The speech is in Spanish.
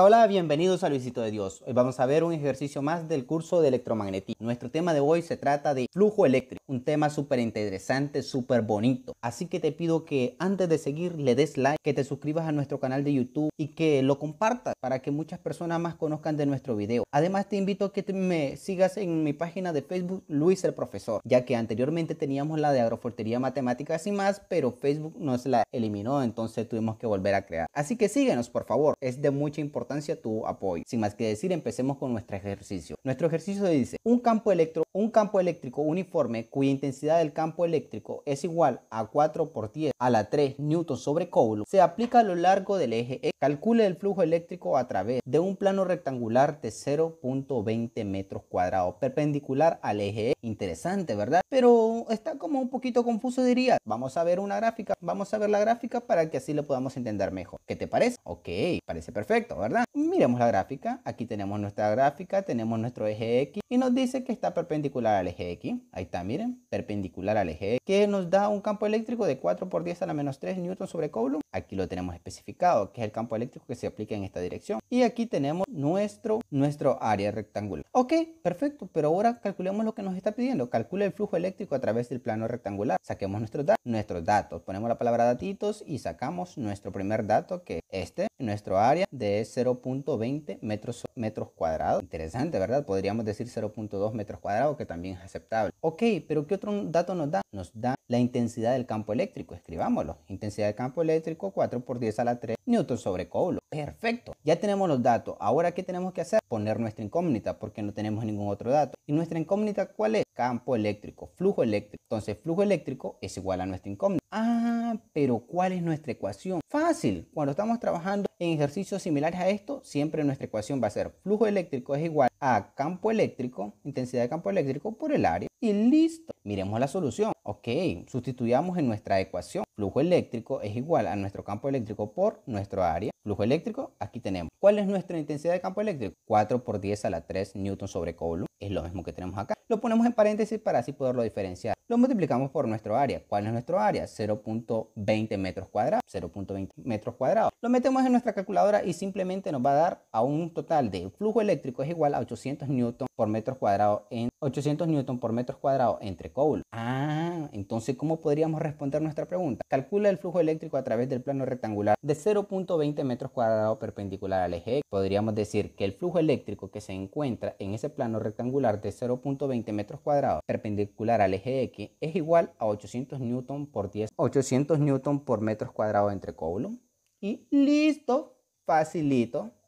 Hola, bienvenidos a Luisito de Dios. Hoy vamos a ver un ejercicio más del curso de electromagnetismo. Nuestro tema de hoy se trata de flujo eléctrico, un tema súper interesante, súper bonito. Así que te pido que antes de seguir le des like, que te suscribas a nuestro canal de YouTube y que lo compartas para que muchas personas más conozcan de nuestro video. Además te invito a que me sigas en mi página de Facebook Luis el Profesor, ya que anteriormente teníamos la de agrofortería matemáticas y más, pero Facebook nos la eliminó, entonces tuvimos que volver a crear. Así que síguenos por favor, es de mucha importancia tu apoyo. Sin más que decir, empecemos con nuestro ejercicio. Nuestro ejercicio dice, un campo, electro, un campo eléctrico uniforme cuya intensidad del campo eléctrico es igual a 4 por 10 a la 3 newton sobre coulomb se aplica a lo largo del eje e. Calcule el flujo eléctrico a través de un plano rectangular de 0.20 metros cuadrados perpendicular al eje E. Interesante, ¿verdad? Pero está como un poquito confuso, diría. Vamos a ver una gráfica. Vamos a ver la gráfica para que así lo podamos entender mejor. ¿Qué te parece? Ok, parece perfecto, ¿verdad? Miremos la gráfica. Aquí tenemos nuestra gráfica, tenemos nuestro eje X y nos dice que está perpendicular al eje X. Ahí está, miren, perpendicular al eje X, que nos da un campo eléctrico de 4 por 10 a la menos 3 newton sobre Coulomb. Aquí lo tenemos especificado, que es el campo eléctrico que se aplica en esta dirección. Y aquí tenemos nuestro, nuestro área rectangular. Ok, perfecto, pero ahora calculemos lo que nos está pidiendo. calcule el flujo eléctrico a través del plano rectangular. Saquemos nuestros, datos, nuestros datos, ponemos la palabra datitos y sacamos nuestro primer dato, que este, nuestro área de ese 0.20 metros, metros cuadrados. Interesante, ¿verdad? Podríamos decir 0.2 metros cuadrados, que también es aceptable. Ok, pero ¿qué otro dato nos da? nos da la intensidad del campo eléctrico. Escribámoslo. Intensidad del campo eléctrico 4 por 10 a la 3 newton sobre coulomb. Perfecto. Ya tenemos los datos. Ahora, ¿qué tenemos que hacer? Poner nuestra incógnita porque no tenemos ningún otro dato. ¿Y nuestra incógnita cuál es? Campo eléctrico, flujo eléctrico. Entonces, flujo eléctrico es igual a nuestra incógnita. Ah, pero ¿cuál es nuestra ecuación? Fácil. Cuando estamos trabajando en ejercicios similares a esto, siempre nuestra ecuación va a ser flujo eléctrico es igual a campo eléctrico, intensidad de campo eléctrico por el área. Y listo. Miremos la solución. Ok, sustituyamos en nuestra ecuación. Flujo eléctrico es igual a nuestro campo eléctrico por nuestro área. Flujo eléctrico, aquí tenemos. ¿Cuál es nuestra intensidad de campo eléctrico? 4 por 10 a la 3 newton sobre coulomb. Es lo mismo que tenemos acá. Lo ponemos en paréntesis para así poderlo diferenciar lo multiplicamos por nuestro área. ¿Cuál es nuestro área? 0.20 metros cuadrados. 0.20 metros cuadrados. Lo metemos en nuestra calculadora y simplemente nos va a dar a un total de flujo eléctrico es igual a 800 newton por metro cuadrado en 800 newton por metro cuadrado entre coulomb, Ah, entonces ¿cómo podríamos responder nuestra pregunta? Calcula el flujo eléctrico a través del plano rectangular de 0.20 metros cuadrados perpendicular al eje. X, Podríamos decir que el flujo eléctrico que se encuentra en ese plano rectangular de 0.20 metros cuadrados perpendicular al eje X es igual a 800 newton por 10, 800 newton por metros cuadrados entre coulomb. Y listo, facilito.